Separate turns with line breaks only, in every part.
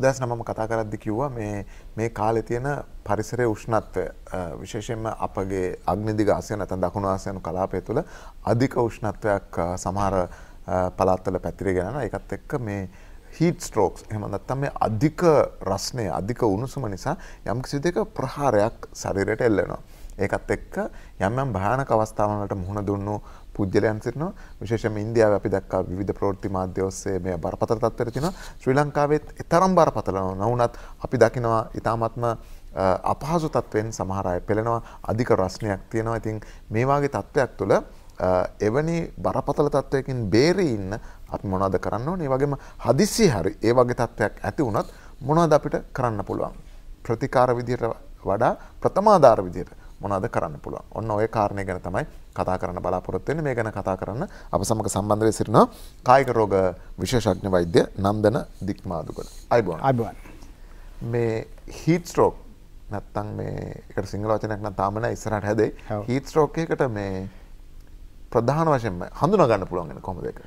උදෑසන මම කතා කරද්දි කිව්වා මේ මේ කාලේ තියෙන පරිසරයේ උෂ්ණත්වය විශේෂයෙන්ම අපගේ අග්නිදිග ආසියානු නැත්නම් දකුණු ආසියානු කලාපය තුළ අධික උෂ්ණත්වයක් සමහර පළාත්වල පැතිරගෙන යනවා. ඒකත් එක්ක මේ heat strokes එහෙම නැත්නම් මේ අධික රස්නය අධික උණුසුම නිසා යම්කිසි දෙයක ප්‍රහාරයක් ශරීරයට එල්ලෙනවා. ඒකත් එක්ක යම් යම් භයානක අවස්ථාවලට මුහුණ දුන්නු පුද්ගලයන් සිරනවා විශේෂම ඉන්දියාව අපි දක්කා විධ ප්‍රෘති මාධ්‍ය ඔස්සේ මේ බරපතල තත්වර තින ශ්‍රී ලංකාවෙත් තරම් බරපතල නොවනත් අපි දකිනවා ඉතාමත්ම අපහසු තත්වෙන් සමහරය පෙළෙනවා අධික රස්්නයක් තියෙනවා ඉතින් මේවාගේ තත්ත්වයක් තුළ එවැනි බරපතල තත්ත්වයකින් බේරීඉන්න අපි මොනද කරන්න ඕනේ වගේම හදිසි හරි ඒ වගේ තත්ත්වයක් ඇති වුණත් මොනද අපිට කරන්න පුළුවන්. ප්‍රතිකාර විදියට වඩා ප්‍රථමාධාර විදියට මොනද කරන්න පුළුවන් ඔන්න ඔය කාරණය ගැන තමයි කතා කරන්න බලාපොරොත්තු වෙන්නේ මේ ගැන කතා කරන්න අප සමග සම්බන්ධ වෙ සිටිනවා කායික රෝග විශේෂඥ වෛද්‍ය නන්දන දික්මාදුකන. අයිබෝන්. අයිබෝන්. මේ හීට් ස්ට්‍රෝක් නැත්තම් මේ එකට සිංහල වචනයක් නම් තාම නෑ ඉස්සරහට හැදෙයි. හීට් ස්ට්‍රෝක් එකට මේ ප්‍රධාන වශයෙන්ම හඳුනා ගන්න පුළුවන් වෙන කොහොමද ඒක?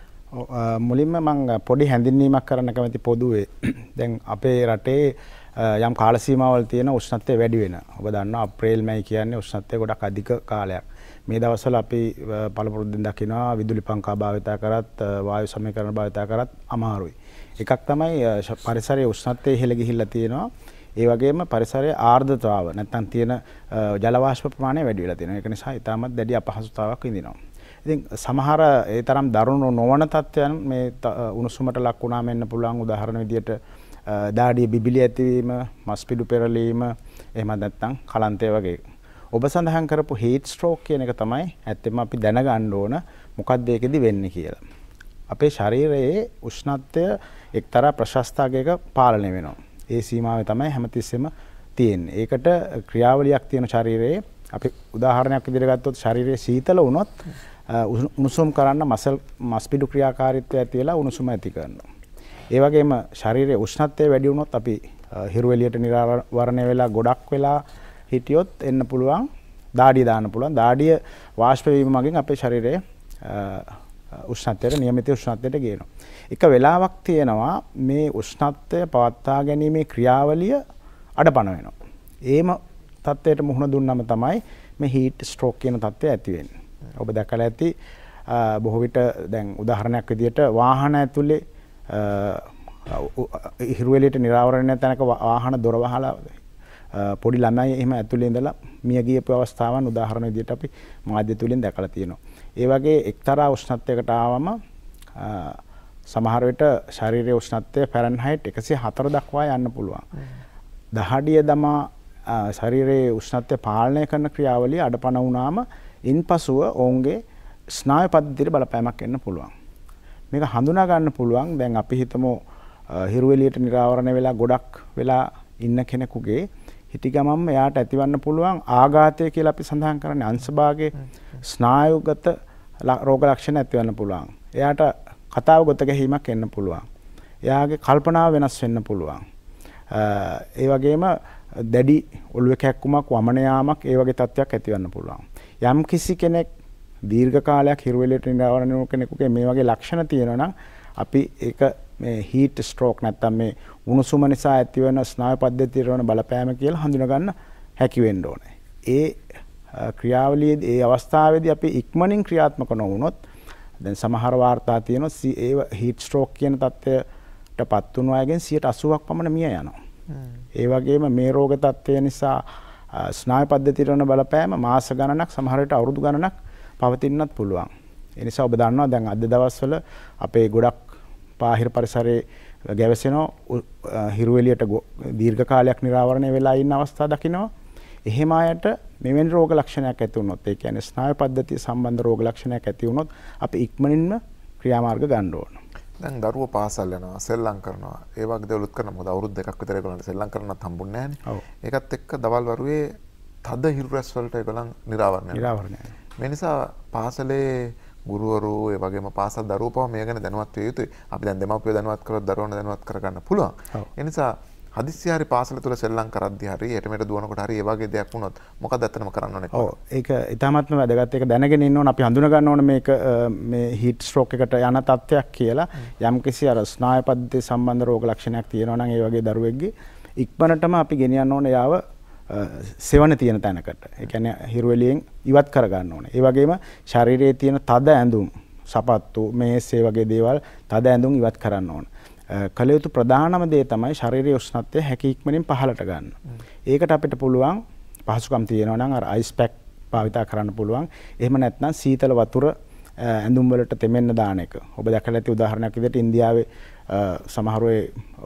මුලින්ම මං පොඩි හැඳින්වීමක් කරන්න කැමති පොදුවේ. දැන් අපේ රටේ යම් කාලසීමාවල් තියෙන උෂ්ණත්වය වැඩි වෙන. ඔබ දන්නවා අප්‍රේල් මැයි කියන්නේ උෂ්ණත්වය ගොඩක් අධික කාලයක්. මේ දවස්වල අපි පළපුරුද්දෙන් දකිනවා විදුලි පංකා භාවිතා කරත් වායු සමීකරණ භාවිතා කරත් අමාරුයි. එකක් තමයි පරිසරයේ උෂ්ණත්වය ඉහළ ගිහිල්ලා තියෙනවා. ඒ වගේම පරිසරයේ ආර්ද්‍රතාව නැත්තම් තියෙන ජල වාෂ්ප ප්‍රමාණය වැඩි වෙලා තියෙනවා. ඒක නිසා ඊටමත් දැඩි අපහසුතාවක් විඳිනවා. ඉතින් සමහර ඒ තරම් දරුණු නොවන තත්ත්වයන් මේ උණුසුමට ලක් වුණාම එන්න පුළුවන් උදාහරණ විදියට දාඩිය බිබිලි ඇතිවීම, මස් පිඩු පෙරලීම, එහෙම නැත්නම් කලන්තය වගේ ඔබ සඳහන් කරපු හීට් ස්ට්‍රෝක් කියන එක තමයි ඇත්තෙම අපි දැනගන්න ඕන මොකක්ද ඒකෙදි වෙන්නේ කියලා. අපේ ශරීරයේ උෂ්ණත්වය එක්තරා ප්‍රශස්තාගයක පාලනය වෙනවා. ඒ සීමාවේ තමයි හැමතිස්සෙම තියෙන්නේ. ඒකට ක්‍රියාවලියක් තියෙන ශරීරයේ අපි උදාහරණයක් විදිහට ගත්තොත් ශරීරයේ සීතල වුණොත් උණුසුම් කරන්න මසල් මස්පිඩු ක්‍රියාකාරීත්වය ඇති වෙලා උණුසුම ඇති කරනවා. ඒ වගේම ශරීරයේ උෂ්ණත්වය වැඩි වුණොත් අපි හිරු එළියට නිරාවරණය වෙලා ගොඩක් වෙලා හිටියොත් එන්න පුළුවන් දාඩිය දාන්න පුළුවන් දාඩිය වාෂ්ප වීම මගින් අපේ ශරීරයේ උෂ්ණත්වයට નિયમિત උෂ්ණත්වයට ගේනවා. එක වෙලාවක් තියෙනවා මේ උෂ්ණත්වය පවත්වා ගැනීමේ ක්‍රියාවලිය අඩපණ වෙනවා. ඒම තත්ත්වයට මුහුණ දුන්නම තමයි මේ හීට් ස්ට්‍රෝක් කියන තත්ත්වය ඇති වෙන්නේ. ඔබ දැකලා ඇති බොහෝ විට දැන් උදාහරණයක් විදිහට වාහන ඇතුලේ හිරුවෙලියට නිරාවරණය තැනක වාහන දොර වහලා පොඩි ළමයි එහෙම ඇතුළේ ඉඳලා මිය ගියපු අවස්ථාවන් උදාහරණ විදිහට අපි මාධ්‍ය තුලින් දැකලා තියෙනවා. ඒ වගේ එක්තරා උෂ්ණත්වයකට ආවම සමහර විට ශාරීරික උෂ්ණත්වය ෆැරන්හයිට් 104 දක්වා යන්න පුළුවන්. දහඩිය දමා ශරීරයේ උෂ්ණත්වය පාලනය කරන ක්‍රියාවලිය අඩපණ වුණාම ඉන්පසුව ඔවුන්ගේ ස්නායු පද්ධතියට බලපෑමක් එන්න පුළුවන්. මේක හඳුනා ගන්න පුළුවන්. දැන් අපි හිතමු හිරුවෙලියට නිරාවරණය වෙලා ගොඩක් වෙලා ඉන්න කෙනෙකුගේ හිටි ගමන්ම එයාට ඇතිවන්න පුළුවන් ආඝාතය කියලා අපි සඳහන් කරන්නේ අංශභාගයේ ස්නායුගත රෝග ලක්ෂණ ඇතිවන්න පුළුවන්. එයාට කතාව ගොත ගැහිීමක් එන්න පුළුවන්. එයාගේ කල්පනාව වෙනස් වෙන්න පුළුවන්. ඒ වගේම දැඩි ඔළුවේ කැක්කුමක් වමන යාමක් ඒ වගේ තත්ත්වයක් ඇතිවන්න පුළුවන්. යම් කිසි කෙනෙක් දීර්ඝ කාලයක් හිරුවෙලට නිරාවරණය කෙනෙකුගේ මේ වගේ ලක්ෂණ තියෙනවා නම් අපි ඒක මේ හීට් ස්ට්‍රෝක් නැත්තම් මේ උණුසුම නිසා ඇතිවන ස්නායු පද්ධතියට වන බලපෑම කියලා හඳුනගන්න හැකි වෙන්න ඕනේ. ඒ ක්‍රියාවලියේදී ඒ අවස්ථාවේදී අපි ඉක්මනින් ක්‍රියාත්මක නොවුනොත් දැන් සමහර වාර්තා තියෙනවා ඒ හීට් ස්ට්‍රෝක් කියන තත්ත්වයටපත් වුණු අයගෙන් 80ක් පමණ මිය යනවා. ඒ වගේම මේ රෝග තත්ත්වය නිසා ස්නායු පද්ධතියට වන බලපෑම මාස ගණනක් සමහර විට අවුරුදු ගණනක් පවතින්නත් පුළුවන්. ඒ නිසා ඔබ දන්නවා දැන් අද දවස්වල අපේ ගොඩක් බාහිර පරිසරයේ ගැවසෙනවා හිරු එළියට දීර්ඝ කාලයක් නිරාවරණය වෙලා ඉන්න අවස්ථා දකිනවා. එහෙම අයට මෙවැනි රෝග ලක්ෂණයක් ඇති වුණොත් ඒ කියන්නේ ස්නායු පද්ධතිය සම්බන්ධ රෝග ලක්ෂණයක් ඇති වුණොත් අපි ඉක්මනින්ම ක්‍රියාමාර්ග ගන්න ඕන.
දැන් දරුවෝ පාසල් යනවා සෙල්ලම් කරනවා ඒ වගේ දේවල් උත් කරනවා මොකද අවුරුදු දෙකක් විතර ඒගොල්ලන්ට සෙල්ලම් කරන්නත් හම්බුන්නේ නැහනේ. ඒකත් එක්ක දවල් වරුවේ තද හිරු රැස් වලට ඒගොල්ලන් නිරාවරණය. නිරාවරණය. මේ නිසා පාසලේ ගුරුවරෝ ඒ වගේම පාසල් දරුවෝ පවා මේ ගැන දැනුවත් විය යුතුයි. අපි දැන් දෙමාපියෝ දැනුවත් කරොත් දරුවන්ට දැනුවත් කරගන්න පුළුවන්. ඒ නිසා හදිස්සි හරි පාසල තුළ සෙල්ලම් කරද්දී හරි එරෙමෙට දුවනකොට හරි ඒ වගේ දෙයක් වුණොත් මොකක්ද ඇත්තම කරන්න ඕනේ? ඔව්
ඒක ඉතාමත්ම වැදගත් ඒක දැනගෙන ඉන්න ඕන අපි හඳුනා ගන්න ඕන මේක මේ හීට් ස්ට්‍රෝක් එකට යන තත්ත්වයක් කියලා. යම්කිසි අර ස්නායු පද්ධති සම්බන්ධ රෝග ලක්ෂණයක් තියෙනවා නම් ඒ වගේ දරුවෙක්ගේ ඉක්මනටම අපි ගෙනියන්න ඕන යාව සෙවන තියෙන තැනකට එකන හිරුවලියෙන් ඉවත් කරගන්න ඕන. ඒවගේම ශරිරයේ තියෙන තද ඇඳුම් සපත්තු මේ සේ වගේ දේවල් තද ඇඳුම් ඉවත් කරන්න ඕන. කළයුතු ප්‍රධානම දේ තමයි ශරීරය උෂ්ණත්වය හැකික්මනින් පහලට ගන්න. ඒකට අපිට පුළුවන් පහසුකම් තියෙනවනම් අර අයිස් පැක් භාවිතා කරන්න පුළුවන්. එහෙම නැත්නම් සීතල වතුර ඇඳුම් වලට තෙමෙන්න දාන එක. ඔබ දැකලා ඇති උදාහරණයක් විදිහට ඉන්දියාවේ සමහර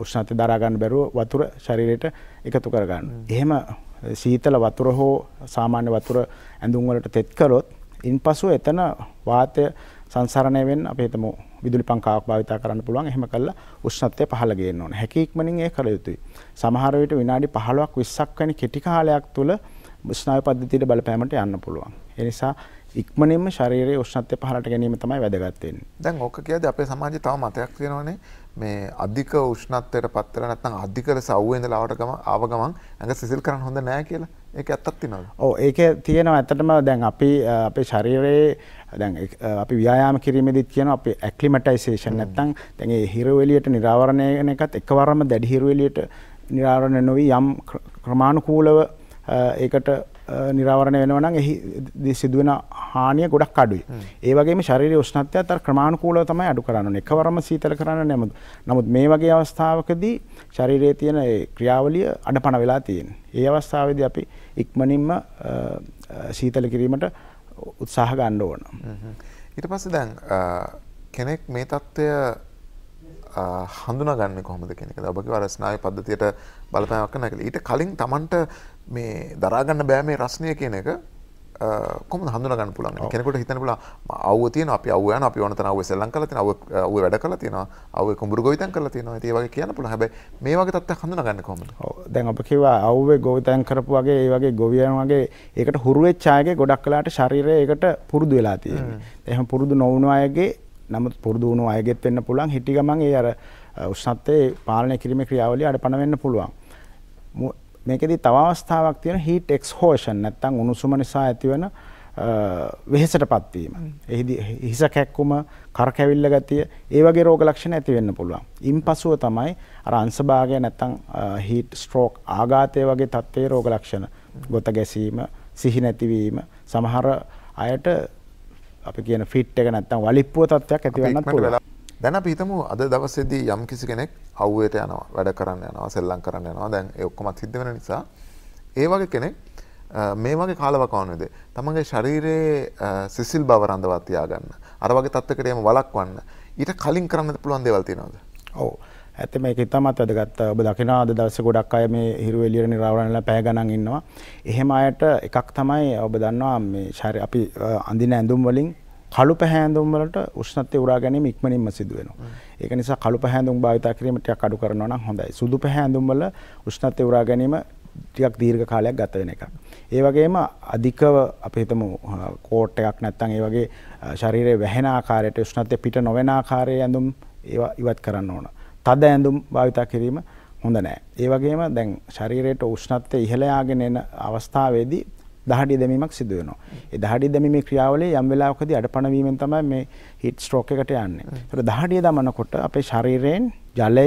උෂ්ණත්වය දරා ගන්න බැරුව වතුර ශරීරයට එකතු කර ගන්න. එහෙම සීතල වතුර හෝ සාමාන්‍ය වතුර ඇඳුම් වලට තෙත් කළොත් ඉන්පසු එතන වාතය සංසරණය වෙන්න අපි හිතමු විදුලි පංකාවක් භාවිත කරන්න පුළුවන් එහෙම කළා උෂ්ණත්වය පහළ ගේන්න ඕන හැකි ඉක්මනින් ඒ කළ යුතුයි සමහර විට විනාඩි 15ක් 20ක් වැනි කෙටි කාලයක් තුළ ස්නායු පද්ධතියට බලපෑමට යන්න පුළුවන් ඒ නිසා ඉක්මනින්ම ශරීරයේ උෂ්ණත්වය පහළට ගැනීම තමයි වැදගත් වෙන්නේ දැන්
ඕක කියද්දී අපේ සමාජයේ තව මතයක් තියෙනවානේ මේ අධික උෂ්ණත්වයට පත්තර නැත්නම් අධික ලෙස අවුවෙන්දලා ආවට ගම ආව ගමන් ඇඟ සිසිල් කරන්න හොඳ නෑ කියලා ඒක ඇත්තක් තියෙනවද?
ඔව් ඒක තියෙනවා ඇත්තටම දැන් අපි අපේ ශරීරයේ දැන් අපි ව්‍යායාම කිරීමේදීත් කියනවා අපි ඇක්ලිමටයිසේෂන් නැත්නම් දැන් ඒ හිරු එළියට නිරාවරණය වෙන එකත් එකවරම දැඩි හිරු එළියට නිරාවරණය නොවි යම් ක්‍රමානුකූලව ඒකට නිරාවරණය වෙනවා නම් එහි සිදුවෙන හානිය ගොඩක් අඩුයි. ඒ වගේම ශාරීරික උෂ්ණත්වයත් අර ක්‍රමානුකූලව තමයි අඩු කරන්න ඕනේ. එකවරම සීතල කරන්න නෑ. නමුත් මේ වගේ අවස්ථාවකදී ශරීරයේ තියෙන ඒ ක්‍රියාවලිය අඩපණ වෙලා තියෙනවා. ඒ අවස්ථාවේදී අපි ඉක්මනින්ම සීතල කිරීමට උත්සාහ ගන්න ඕන. ඊට පස්සේ දැන් කෙනෙක් මේ தত্ত্বය
හඳුනාගන්නේ කොහොමද කියන එක. ඔබගේ අර ස්නායු පද්ධතියට බලපෑමක් කරනවා කියලා. ඊට කලින් Tamanට මේ දරාගන්න බෑ මේ රස්නය කියන එක කොම හඳුනගන්න පුළන් කෙනෙකුට හිතන පුල අව තියන අප අවයන අපි වනතන අව සෙල්ලං කල තින අව වැඩ කල තින අව කුඹර ගොවිතන් කල තින ඒ වගේ කියන පුළ හැබ මේ වගේ තත්ත හඳුනගන්න කොම
දැන් අප කිවා අව්ව ගොවිතන් කරපු වගේ ඒ වගේ ගොවියන් වගේ ඒකට හුරුවේ ඡායගේ ගොඩක් කලාට ශරීරය ඒකට පුරුදු වෙලා තියෙන එහෙම පුරුදු නොවුණු අයගේ නමුත් පුරුදු වුණු අයගෙත් වෙන්න පුළුවන් හිටි ගමන් ඒ අර උෂ්ණත්වයේ පාලනය කිරීමේ ක්‍රියාවලිය අඩපණ වෙන්න පුළුවන් මේකෙදි තව අවස්ථාවක් තියෙන heat exhaustion නැත්නම් උණුසුම නිසා ඇතිවන වෙහෙසටපත් වීම. එහිදී හිස කැක්කුම, කරකැවිල්ල ගතිය, ඒ වගේ රෝග ලක්ෂණ ඇති වෙන්න පුළුවන්. ඉන්පසුව තමයි අර අංශභාගය නැත්තම් හීට් ස්ට්‍රෝක් ආඝාතය වගේ තත්ත්වයේ රෝග ලක්ෂණ ගොත ගැසීම, සිහි නැතිවීම, සමහර අයට අපි කියන ෆිට් එක නැත්තම් වලිප්පුව තත්ත්වයක් ඇති වෙන්නත් පුළුවන්.
දැන පිහිතමු අද දවස්සෙදී යම් කිසි කෙනෙක් හව්වයට යනවා වැඩ කරන්න යනවා සෙල්ලං කරන්න යනවා දැන් ඔක්කොමත් සිද්ධ වෙන නිසා ඒ වගේ කෙනෙක් මේ වගේ කාලවකවනුද තමන්ගේ ශරීරයේ සිසිල් බව රඳවත්තියාගන්න අර වගේ තත්වකටයම වලක් වන්න ඊට කලින් කරන්න පුළුවන් දෙවල්තිනවද
ඔවු ඇතම එක ඉතාමත් වැදගත් ඔබ දකිනා අද දවසේ ගොඩක් අය මේ හිරු එළියට නිරාවරණලා පැය ගණන් ඉන්නවා. එහෙම අයට එකක් තමයි ඔබ දන්නවා මේ ශරීර අපි අඳින ඇඳුම් වලින් කළු පැහැඳුම් වලට උෂ්ණත්වය උරා ගැනීම ඉක්මනින්ම සිදු වෙනවා. ඒක නිසා කළු පැහැඳුම් භාවිතා කිරීම ටිකක් අඩු කරනවා නම් හොඳයි. සුදු පැහැඳුම් වල උෂ්ණත්වය උරා ගැනීම ටිකක් දීර්ඝ කාලයක් ගත වෙන එකක්. ඒ වගේම අධිකව අපි හිතමු කෝට් එකක් නැත්නම් ඒ වගේ ශරීරයේ වැහෙන ආකාරයට උෂ්ණත්වය පිට නොවන ආකාරයේ ඇඳුම් ඒවා ඉවත් කරන්න ඕන. තද ඇඳුම් භාවිතා කිරීම හොඳ නෑ. ඒ වගේම දැන් ශරීරයට උෂ්ණත්වය ඉහළ යගෙන එන අවස්ථාවේදී දහඩිය දැමීමක් සිදු වෙනවා. ඒ දහඩිය දැමීමේ ක්‍රියාවලිය යම් වෙලාවකදී අඩපණ වීමෙන් තමයි මේ හිට් ස්ට්‍රෝක් එකට යන්නේ. ඒතර දහඩිය දමනකොට අපේ ශරීරයෙන් ජලය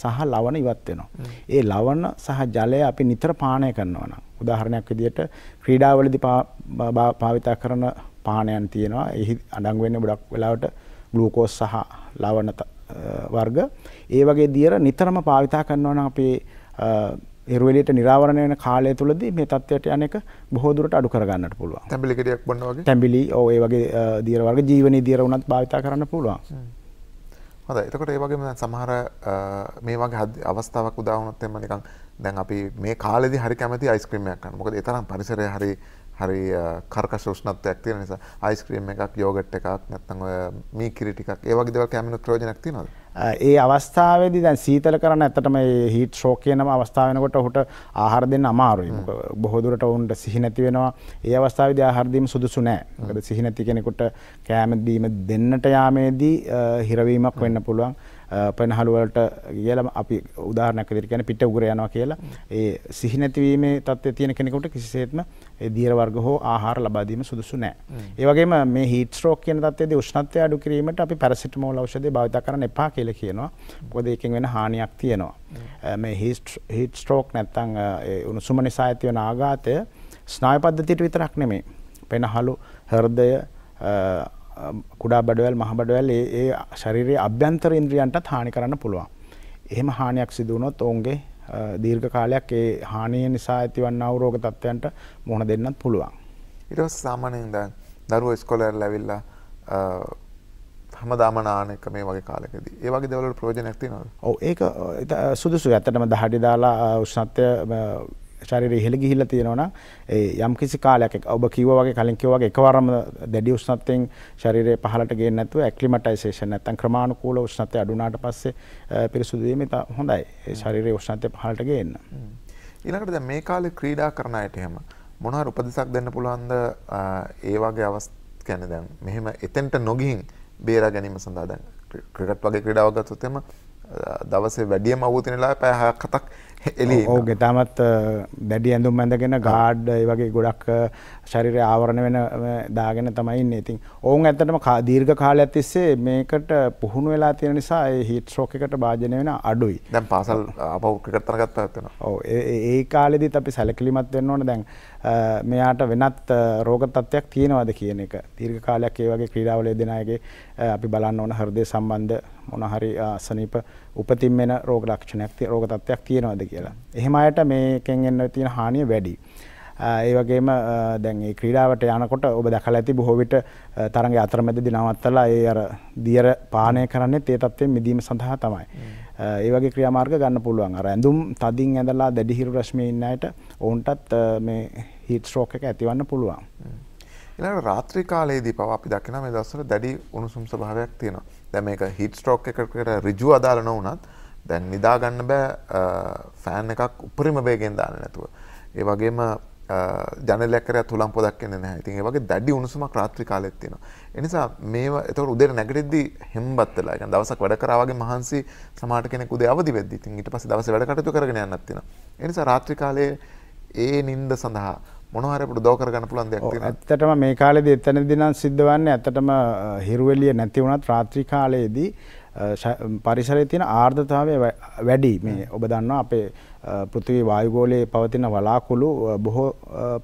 සහ ලවණ ඉවත් වෙනවා. ඒ ලවණ සහ ජලය අපි නිතර පානය කරනවා නම් උදාහරණයක් විදිහට ක්‍රීඩාවලදී භාවිතා කරන පානයන් තියෙනවා. එහි අඩංගු වෙන්නේ ගොඩක් වෙලාවට ග්ලූකෝස් සහ ලවණ වර්ග. ඒ වගේ දියර නිතරම භාවිතා කරනවා නම් අපේ එරු එළියට නිරාවරණය වෙන කාලය තුලදී මේ தත්වයට යන එක බොහෝ දුරට අඩු කර ගන්නට පුළුවන්. තැඹිලි ගෙඩියක් බොන්න වගේ. තැඹිලි ඔව් ඒ වගේ දියර වර්ග ජීවනයේ දියර වුණත් භාවිත කරන්න පුළුවන්.
හොඳයි. එතකොට ඒ වගේම සමහර මේ වගේ අවස්ථාවක් උදා වුණොත් එම නිකන් දැන් අපි මේ කාලෙදි හරි කැමති අයිස්ක්‍රීම් එකක් කන්න. මොකද ඒ තරම් පරිසරය හරි හරි කර්කශ උෂ්ණත්වයක් තියෙන නිසා අයිස්ක්‍රීම් එකක් යෝගට් එකක් නැත්නම් ඔය මී කිරි ටිකක් ඒ වගේ දේවල් කැමිනු ප්‍රයෝජනක්
තියෙනවද? ඒ අවස්ථාවේදී දැන් සීතල කරන ඇත්තටම මේ හීට් ෂෝක් කියනම අවස්ථාව වෙනකොට ඔහුට ආහාර දෙන්න අමාරුයි. බොහෝ දුරට ඔවුන්ට සිහි නැති වෙනවා. ඒ අවස්ථාවේදී ආහාර දීම සුදුසු නෑ. මොකද සිහි නැති කෙනෙකුට කෑම දීම දෙන්නට යාමේදී හිරවීමක් වෙන්න පුළුවන්. පෙන්හළුවලට කියල අපි උදාහරණයක් විදිහට කියන්නේ පිට උගර යනවා කියලා ඒ සිහි නැතිවීමේ தත්ත්වය තියෙන කෙනෙකුට කිසිසේත්ම ඒ දියර වර්ග හෝ ආහාර ලබා දීම සුදුසු නැහැ. ඒ වගේම මේ heat stroke කියන தත්ත්වයේදී උෂ්ණත්වය අඩු කිරීමට අපි පැරසිටමෝල් ඖෂධය භාවිත කරන්න එපා කියලා කියනවා. මොකද ඒකෙන් වෙන හානියක් තියෙනවා. මේ heat stroke නැත්තම් උණුසුම නිසා ඇතිවන ආඝාතය ස්නායු පද්ධතියට විතරක් නෙමෙයි. පෙනහළු හෘදය කුඩා බඩවැල් මහ බඩවැල් ඒ ශරීරයේ අභ්‍යන්තර ඉන්ද්‍රියන්ටත් හානි කරන්න පුළුවන්. එහෙම හානියක් සිදු වුණොත් ඔවුන්ගේ දීර්ඝ කාලයක් ඒ හානිය නිසා ඇතිවන්නා වූ රෝග තත්ත්වයන්ට මුහුණ දෙන්නත් පුළුවන්. ඊට පස්සේ සාමාන්‍යයෙන්
දැන් දරුවෝ ඉස්කෝලේ ලැබිලා හැමදාම නාන එක මේ වගේ කාලෙකදී. ඒ වගේ දේවල් වල ප්‍රයෝජනයක් තියෙනවද?
ඔව් ඒක සුදුසුයි. ඇත්තටම දහඩි දාලා උෂ්ණත්වය ශරීරය ඉහළ ගිහිල්ලා තියෙනවා නම් ඒ යම් කිසි කාලයක් ඔබ කිව්වා වගේ කලින් කිව්වා වගේ එකවරම දැඩි උෂ්ණත්වයෙන් ශරීරය පහළට ගේන්නේ නැතුව ඇක්ලිමටයිසේෂන් නැත්තම් ක්‍රමානුකූල උෂ්ණත්වය අඩු වුණාට පස්සේ පිරිසුදු වීම හොඳයි. ඒ ශරීරයේ උෂ්ණත්වය පහළට ගේන්න. ඊළඟට දැන් මේ කාලේ ක්‍රීඩා කරන අයට එහෙම මොන හරි උපදෙසක් දෙන්න පුළුවන්ද
ඒ වගේ අවස්ථා කියන්නේ දැන් මෙහෙම එතෙන්ට නොගින් බේරා ගැනීම සඳහා දැන් ක්‍රිකට් වගේ ක්‍රීඩාවක් ගත්තොත් එහෙම දවසේ වැඩියම අවුතිනලා පැය 6ක් 7ක්
ඕගේ තමත් දැඩි ඇඳුම් ඇඳගෙන ගාඩ් වගේ ගොඩක් ශරිර ආවරණ වෙන දාගෙන තමයින්න ඉතින් ඔවුන් ඇතටම දීර්ග කාල ඇතිස්සේ මේකට පුහුණු වෙලා තියෙන නිසා හිට ශෝක එකට භාජනය වෙන අඩුයි දැන්
පාසල් අපෞකරගත් ඇත්තන
ඕ ඒ කාලෙදිත් අපි සැලකිලිමත් වෙන්න ඕන දැන් මෙයාට වෙනත් රෝග තත්ත්වයක් තියෙනවද කියන එක දීර්ඝ කාලයක් ඒ වගේ ක්‍රීඩාවලේ දෙන අයගේ අපි බලන්න ඕන හෘදය සම්බන්ධ මොන හරි අසනීප උපතින් වෙන රෝග ලක්ෂණයක් රෝග තත්ත්වයක් තියෙනවද කියලා. එහෙම අයට මේකෙන් එන්න තියෙන හානිය වැඩි. ඒ වගේම දැන් මේ ක්‍රීඩාවට යනකොට ඔබ දැකලා ඇති බොහෝ විට තරඟය අතරමැදදී නවත්තලා ඒ අර දියර පානය කරන්නේ තේ තත්ත්වයෙන් මිදීම සඳහා තමයි. ඒ වගේ ක්‍රියාමාර්ග ගන්න පුළුවන්. අර ඇඳුම් තදින් ඇඳලා දැඩි හිරු රශ්මියේ ඉන්න අයට ඔවුන්ටත් මේ හීට් ස්ට්‍රෝක් එක ඇතිවන්න පුළුවන්.
ඊළඟ රාත්‍රී කාලයේදී පවා අපි දකිනවා මේ දවස්වල දැඩි උණුසුම් ස්වභාවයක් තියෙනවා. දැන් මේක හීට් ස්ට්‍රෝක් එකකට ඍජු අදාළ නොවුනත් දැන් නිදා ගන්න බෑ ෆෑන් එකක් උපරිම බේගෙන් දාන්න නැතුව. ඒ වගේම ජනලැකර තුළම් පොදක්න්න නැහැ ඉතින් ඒ වගේ දැඩි උණුසුමක් රාත්‍රි කාලෙත්තින. එනිසා මේ තොර උදේ නැගටෙද්දි හෙම්බත්වෙලා එක දවසක් වැඩ කරාවගේ මහන්සි සමාට කෙනෙක උදේ අවදි වෙද්දි ඉතින් ඊට පස්සේ දවසේ වැඩ කටයුතු කරගෙන යන්නත් තියෙනවා. ඒ නිසා රාත්‍රී කාලයේ ඒ නිින්ද සඳහා මොනහරපුට දෝකර ගන්න පුලන් දෙයක්
ඇත්තටම මේ කාලෙද එතනදිනම් සිද්ධ වන්නේ ඇත්තටම හිරුවෙලිය නැති වුණත් රාත්‍රී කාලයේදී පරිසරයේ තියෙන ආර්ද්‍රතාවය වැඩි මේ ඔබ දන්නවා අපේ පෘථිවි වායුගෝලයේ පවතින වලාකුළු බොහෝ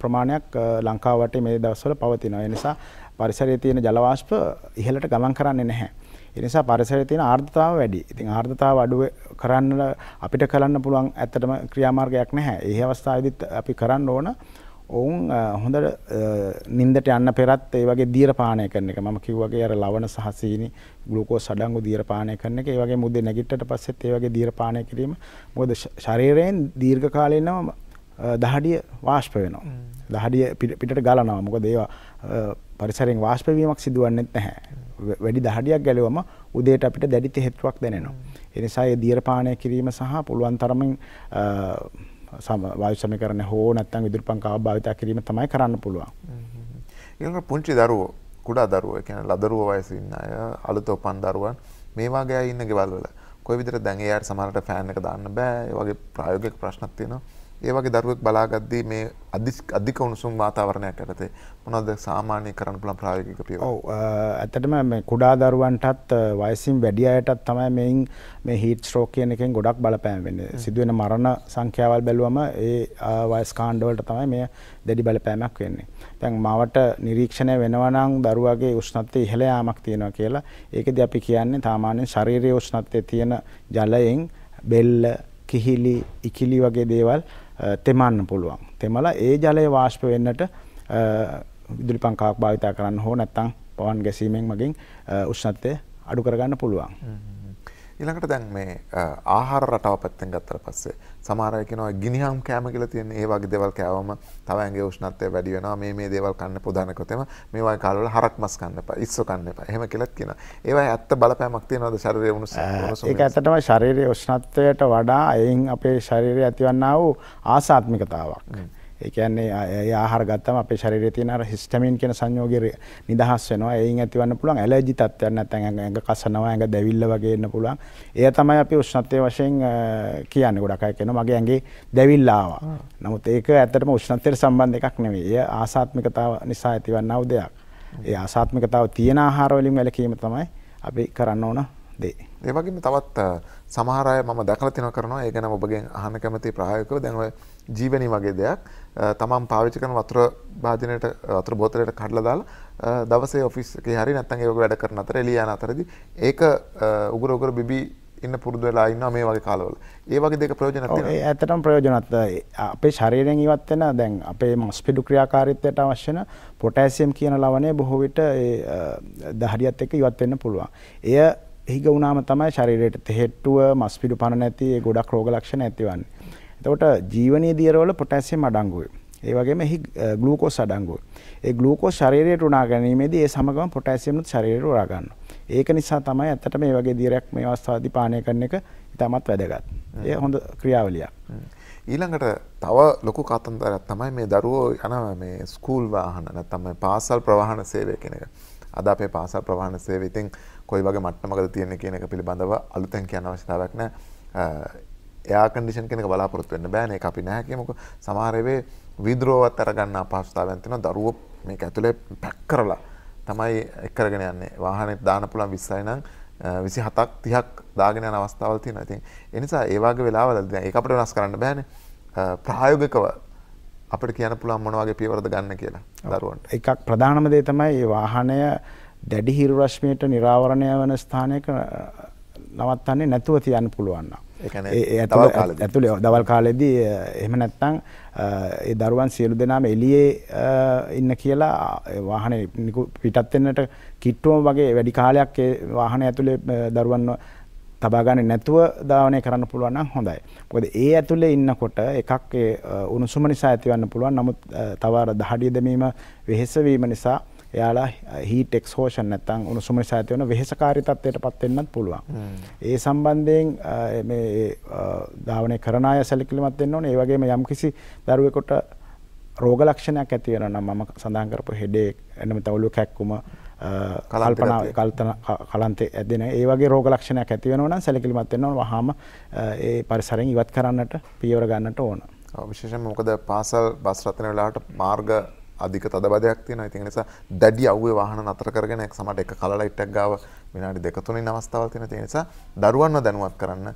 ප්‍රමාණයක් ලංකාව වටේ මේ දවස්වල පවතිනවා. ඒ නිසා පරිසරයේ තියෙන ජල වාෂ්ප ඉහළට ගමන් කරන්නේ නැහැ. ඒ නිසා පරිසරයේ තියෙන ආර්ද්‍රතාව වැඩි. ඉතින් ආර්ද්‍රතාව අඩු කරන්න අපිට කරන්න පුළුවන් ඇත්තටම ක්‍රියාමාර්ගයක් නැහැ. ඒ අවස්ථාවේදීත් අපි කරන්න ඕන ඔවුන් හොඳට නින්දට යන්න පෙරත් ඒ වගේ දීරපානය කරන එක මම කිව්වාගේ අර ලවණ සහ සීනි ග්ලූකෝස් අඩංගු දීරපානය කරන එක ඒ වගේ මුද්දේ නැගිට්ටට පස්සෙත් ඒ වගේ දීරපානය කිරීම මොකද ශරීරයෙන් දීර්ඝ කාලීනව දහඩිය වාෂ්ප වෙනවා. දහඩිය පිටට ගලනවා. මොකද ඒවා පරිසරයෙන් වාෂ්ප වීමක් සිදුවන්නේ නැහැ. වැඩි දහඩියක් ගැලවම උදේට අපිට දැඩි තෙහෙත්වක් දැනෙනවා. ඒ නිසා ඒ දීර්පානය කිරීම සහ පුළුවන් තරමින් සම වායු සමීකරණ හෝ නැත්නම් විදුලි පංකාව භාවිත කිරීම තමයි කරන්න පුළුවන්.
ඊළඟට පුංචි දරුවෝ කුඩා දරුවෝ කියන්නේ ලදරුව වයසේ ඉන්න අය අලුත උපන් දරුවන් මේ වගේ අය ඉන්න ගෙවල් වල කොයි විදිහට දැන් ඒ අයට සමහරට ෆෑන් එක දාන්න බෑ ඒ වගේ ප්‍රායෝගික ප්‍රශ්නක් තියෙනවා. ඒවගේ දරුවෙක් බලාගද්දී මේ අධික උණුසුම් වාතාවරණයක් ඇතේ මොනද සාමාන්‍ය කරන්න පුළන් ප්‍රායෝගික පිය
ඔව ඇතටම කුඩා දරුවන්ටත් වයසින් වැඩිය අයටත් තමයි මෙයින් මේ හිට ස්ට්‍රෝක් කියන එකෙන් ගොඩක් බලපෑම් වෙන්නේ සිදුවෙන මරණ සංඛ්‍යාවල් බැලුවම ඒ වයස් කාණ්ඩවලට තමයි මේ දැඩි බලපෑමක් වෙන්නේ දැන් මවට නිරීක්ෂණය වෙනවා නම් දරුවාගේ උෂ්ණත්වය ඉහළ යාමක් තියෙනවා කියලා ඒකදී අපි කියන්නේ සාමාන්‍යයෙන් ශාරීරික උෂ්ණත්වයේ තියෙන ජලයෙන් බෙල්ල කිහිලි ඉකිලි වගේ දේවල් තෙමන්න පුළුවන්. තෙමලා ඒ ජලය වාෂ්ප වෙන්නට විදුලි පංකාවක් භාවිතා කරන්න හෝ නැත්තම් පවන් ගැසීමෙන් මගින් උෂ්ණත්වය අඩු කරගන්න පුළුවන්.
ඊළඟට දැන් මේ ආහාර රටාව පැත්තෙන් ගත්තට පස්සේ
සමහර අය කියනවා ගිනිහම්
කෑම කියලා තියෙන ඒ වගේ දේවල් කෑවම තව ඇඟේ උෂ්ණත්වය වැඩි වෙනවා මේ මේ දේවල් කන්න පුදානකොතේම මේ වගේ කාලවල හරක් මස් කන්න එපා ඉස්සෝ කන්න එපා එහෙම කියලාත් කියනවා ඒවා ඇත්ත බලපෑමක් තියෙනවද ශරීරයේ
උණුසුම ඒක ඇත්තටම ශරීරයේ උෂ්ණත්වයට වඩා අයින් අපේ ශරීරයේ ඇතිවන්නා වූ ආසාත්මිකතාවක් ඒ කියන්නේ ඒ ආහාර ගත්තම අපේ ශරීරයේ තියෙන අර හිස්ටමින් කියන සංයෝගය නිදහස් වෙනවා. එයින් ඇතිවන්න පුළුවන් ඇලර්ජි තත්ත්වයක් නැත්නම් ඇඟ කසනවා, ඇඟ දැවිල්ල වගේ එන්න පුළුවන්. එය තමයි අපි උෂ්ණත්වයේ වශයෙන් කියන්නේ ගොඩක් අය කියනවා මගේ ඇඟේ දැවිල්ල ආවා. නමුත් ඒක ඇත්තටම උෂ්ණත්වයට සම්බන්ධ එකක් නෙවෙයි. එය ආසාත්මිකතාව නිසා ඇතිවන්නා වූ දෙයක්. ඒ ආසාත්මිකතාව තියෙන ආහාර වලින් වැළකීම තමයි අපි කරන්න ඕන දේ.
ඒ වගේම තවත් සමහර අය මම දැකලා තියෙනවා කරනවා. ඒ ගැන ඔබගෙන් අහන්න කැමති ප්‍රායෝගිකව දැන් ඔය ජීවනි වගේ දෙයක් තමන් පාවිච්චිකන වතුර භාජනයට අතුර බෝතරයට කඩල දාල් දවසේ ඔෆිස් හරි නැත්තන් යෝක වැඩ කරන අතර එලියන අතරදි ඒක උගර උගර බිබි ඉන්න පුරුදු වෙලා ඉන්න මේ වගේ කාලවල ඒ වගේ දෙක ප්‍රයෝජනත්
ඇතටම ප්‍රයෝජනත් අපේ ශරීරයෙන් ඉවත්වෙන දැන් අපේ මස්පිඩු ක්‍රියාකාරිත්වයට අවශ්‍යන පොටෑසියම් කියන ලවනය බොහෝ විට දහරියත් එක ඉවත්වෙන්න පුළුවන් එය හිග වුණාම තමයි ශරීරයට තෙහෙට්ටුව මස්පිඩු පණ නැති ගොඩක් රෝග ලක්ෂණ ඇතිවන්නේ එතකොට ජීවනයේ දියරවල පොටැසියම් අඩංගුයි. ඒ වගේම එහි ග්ලූකෝස් අඩංගුයි. ඒ ග්ලූකෝස් ශරීරයට උනා ගැනීමේදී ඒ සමගම පොටැසියම්නුත් ශරීරයට උරා ගන්නවා. ඒක නිසා තමයි ඇත්තට මේ වගේ දියරයක් මේ අවස්ථාවේදී පානය කරන එක ඉතාමත් වැදගත්. ඒ හොඳ ක්‍රියාවලියක්. ඊළඟට
තව ලොකු කතන්දරයක් තමයි මේ දරුවෝ යන මේ ස්කූල් වාහන නැත්නම් පාසල් ප්‍රවාහන සේවය කියන එක. අද අපේ පාසල් ප්‍රවාහන සේවය ඉතින් කොයි වගේ මට්ටමකද තියෙන්නේ කියන එක පිළිබඳව අලුතෙන් කියන්න අවශ්‍යතාවයක් නැහැ. ඒයාකඩිෂන් කෙනෙක බලාපොරොත් වෙන්න බෑන අපි නැහැකමක සමාරවේ විද්‍රෝවත් අරගන්න පහස්ථාවන්තින දරුව මේ ඇතුළේ පැක් කරලා තමයි එක්කරගෙන යන්නේ වාහනෙත් දාන පුළන් විස්සයි නම් විසි හතක් තිහක් දාගෙන යන අවස්ථාවල් තියෙන ඉතින් එනිසා ඒවාගේ වෙලාවලද ඒ අපට වෙනස් කරන්න බෑන ප්‍රායෝගිකව අපට කියන පුළන් මොනවාගේ පියවරද ගන්න කියලා
දරුවන්ට එකක් ප්‍රධානම දේ තමයි ඒ වාහනය දැඩි හිරුරශ්මයට නිරාවරණය වන ස්ථානයක නවත්තන්නේ නැතුව තියන්න පුළුවන්න
ඇතුළේ
දවල් කාලෙදී එහෙම නැත්තං ඒ දරුවන් සියලු දෙනාම එලියේ ඉන්න කියලා වාහන පිටත්වෙන්නට කිට්ටුවම වගේ වැඩි කාලයක් වාහන ඇතුළේ දරුවන්ව තබාගන්න නැතුව ධාවනය කරන්න පුළුවන් හොඳයි. මොකද ඒ ඇතුළේ ඉන්නකොට එකක් උණුසුම නිසා ඇතිවන්න පුළුවන්. නමුත් තවර දහඩිය දැමීම වෙහෙස වීම නිසා එයාලා හීට එක්ෂෝෂන් නැත්තං උණුසුම සාති වන වෙහෙසකාරිතත්වයට පත්වෙන්නත් පුළුවන්. ඒ සම්බන්ධයෙන් ධාවනය කරන අය සැලිකිලිමත් දෙන්න ඕන ඒවගේම යම් කිසි දරුවෙකොට රෝග ලක්ෂණයක් ඇතිවෙන නම් මම සඳහන් කරපු හෙඩේ එනම තවුලු කැක්කුම කල්පනාව කල්තන කලන්තේ ඇදෙන ඒ වගේ රෝග ලක්ෂණයක් ඇති වෙනවා නම් සැලකිලිමත් වෙන්න ඕන වහාම ඒ පරිසරයෙන් ඉවත් කරන්නට පියවර ගන්නට ඕන.
විශේෂයෙන්ම මොකද පාසල් බස් රථන වෙලාවට මාර්ග අධික තදබදයක් තියෙන ඉතින් නිසා දැඩි අව්වේ වාහන නතර කරගෙන එක් සමට එක කලලා ඉටක් ගාව විනාඩි දෙක තුනින් අවස්ථාවල් තියෙන තියෙන නිසා දරුවන්ව දැනුවත් කරන්න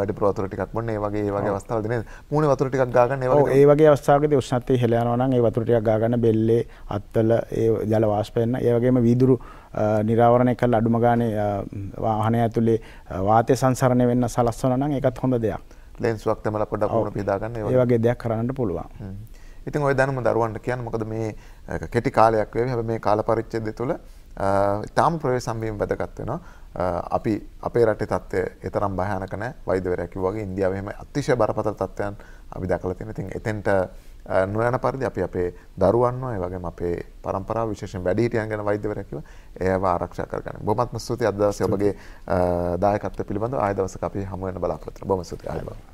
වැඩි ප්‍රවතුර ටිකක් බොන්න ඒ වගේ වගේ අවස්ථාවල් දෙන මූණ වතුර ටිකක් ගාගන්න ඒ වගේ ඒ
වගේ අවස්ථාවකදී උෂ්ණත්වය ඉහළ යනවා නම් ඒ වතුර ටිකක් ගාගන්න බෙල්ලේ අත්වල ඒ ජල වාෂ්පෙන්න ඒ වගේම වීදුරු නිරාවරණය කරලා අඩුම ගානේ වාහනය ඇතුලේ වාතය සංසරණය වෙන්න සලස්වනවා නම් ඒකත් හොඳ දෙයක් ලෙන්සුවක් තමලා පොඩ්ඩක් වුණ පිදාගන්න ඒ වගේ දෙයක් කරන්නට
පුළුවන් ඉතින් ඔය දැනුම දරුවන්ට කියන්න මොකද මේ කෙටි කාලයක් වේ හැබ මේ කාල පරිච්චේද තුළ ඉතාම ප්‍රවේ සම්බීම් වැදගත්වෙනවා අපි අපේ රටේ තත්ත්වය එතරම් භයනකන වෛදවරැකි වගේ ඉන්දියාවම අතිශ බරපතර තත්ත්වයන් අපි දැකල තින තින් එතෙන්ට නොයන පරිදි අපි අපේ දරුවන්න ඒ වගේ අපේ පරම්පරා විශේෂෙන් වැඩිහිටියන් ගැන වෛද්‍යවරැකිව ඒවා ආරක්ෂා කරගන්න බොමත්ම ස්තුති අදදාසය ඔබගේ දායකත්ව පිළිබඳ ආයදවස අපි හමුවන බලාපොරොත්තු බොම ස්තුති ආයවා